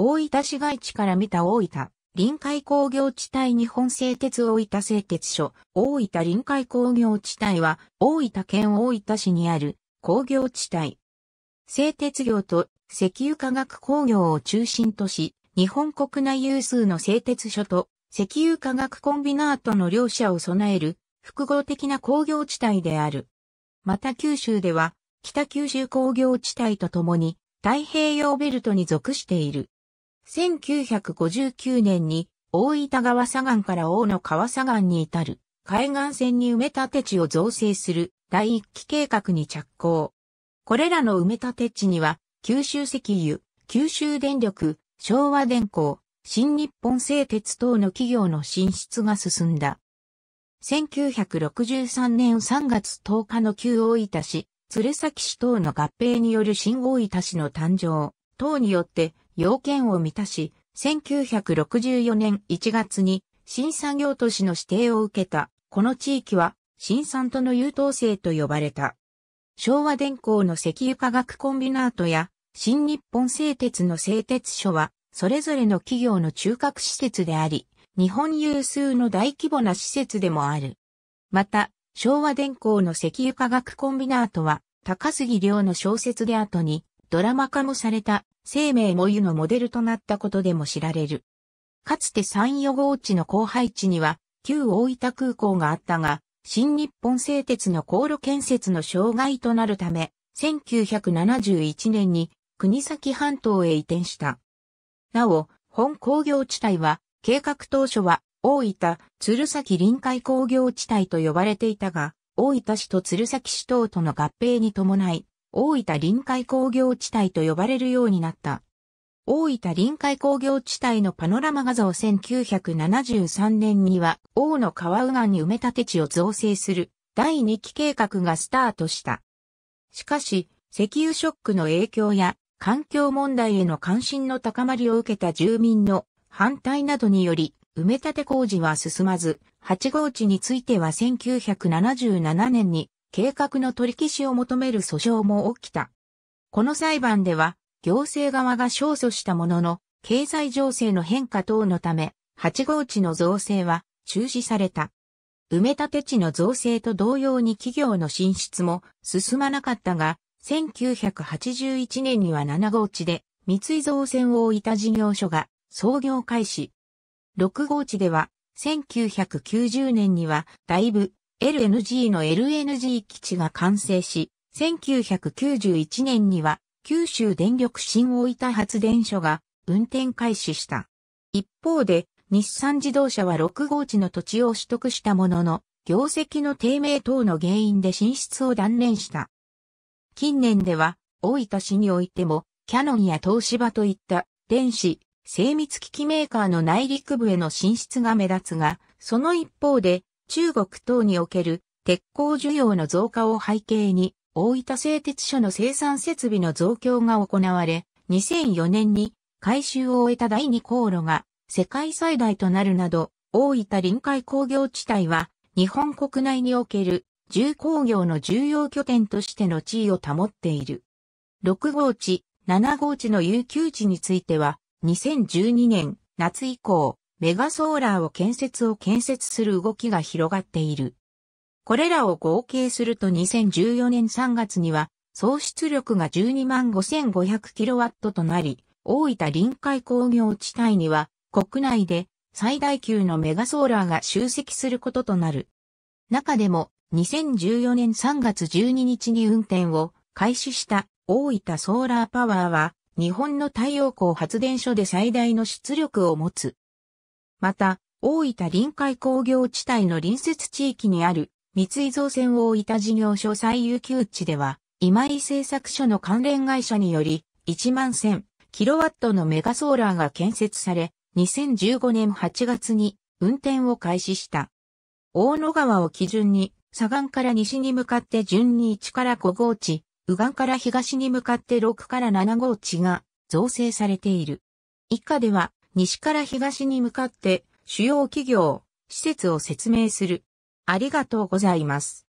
大分市街地から見た大分、臨海工業地帯日本製鉄大分製鉄所、大分臨海工業地帯は、大分県大分市にある工業地帯。製鉄業と石油化学工業を中心とし、日本国内有数の製鉄所と石油化学コンビナートの両者を備える複合的な工業地帯である。また九州では北九州工業地帯とともに太平洋ベルトに属している。1959年に大分川左岸から大野川左岸に至る海岸線に埋め立て地を造成する第一期計画に着工。これらの埋め立て地には九州石油、九州電力、昭和電工、新日本製鉄等の企業の進出が進んだ。1963年3月10日の旧大分市、鶴崎市等の合併による新大分市の誕生等によって要件を満たし、1964年1月に新産業都市の指定を受けた、この地域は新産との優等生と呼ばれた。昭和電工の石油化学コンビナートや新日本製鉄の製鉄所は、それぞれの企業の中核施設であり、日本有数の大規模な施設でもある。また、昭和電工の石油化学コンビナートは、高杉良の小説で後にドラマ化もされた生命も湯のモデルとなったことでも知られる。かつて山予号地の後配地には、旧大分空港があったが、新日本製鉄の航路建設の障害となるため、1971年に国崎半島へ移転した。なお、本工業地帯は、計画当初は大分、鶴崎臨海工業地帯と呼ばれていたが、大分市と鶴崎市等との合併に伴い、大分臨海工業地帯と呼ばれるようになった。大分臨海工業地帯のパノラマ画像1973年には、大野川右岸に埋め立て地を造成する第2期計画がスタートした。しかし、石油ショックの影響や環境問題への関心の高まりを受けた住民の反対などにより、埋め立て工事は進まず、8号地については1977年に計画の取り消しを求める訴訟も起きた。この裁判では、行政側が勝訴したものの、経済情勢の変化等のため、8号地の造成は中止された。埋め立て地の造成と同様に企業の進出も進まなかったが、1981年には7号地で三井造船を置いた事業所が創業開始。6号地では1990年にはだいぶ LNG の LNG 基地が完成し、1991年には九州電力新大分発電所が運転開始した。一方で、日産自動車は6号地の土地を取得したものの、業績の低迷等の原因で進出を断念した。近年では、大分市においても、キャノンや東芝といった電子、精密機器メーカーの内陸部への進出が目立つが、その一方で、中国等における鉄鋼需要の増加を背景に、大分製鉄所の生産設備の増強が行われ、2004年に改修を終えた第2航路が世界最大となるなど、大分臨海工業地帯は日本国内における重工業の重要拠点としての地位を保っている。6号地、7号地の有給地については、2012年夏以降、メガソーラーを建設を建設する動きが広がっている。これらを合計すると2014年3月には総出力が12万 5500kW となり、大分臨海工業地帯には国内で最大級のメガソーラーが集積することとなる。中でも2014年3月12日に運転を開始した大分ソーラーパワーは日本の太陽光発電所で最大の出力を持つまた、大分臨海工業地帯の隣接地域にある三井造船大分事業所最有給地では、今井製作所の関連会社により、1万1000キロワットのメガソーラーが建設され、2015年8月に運転を開始した。大野川を基準に、左岸から西に向かって順に1から5号地、右岸から東に向かって6から7号地が造成されている。以下では、西から東に向かって主要企業、施設を説明する。ありがとうございます。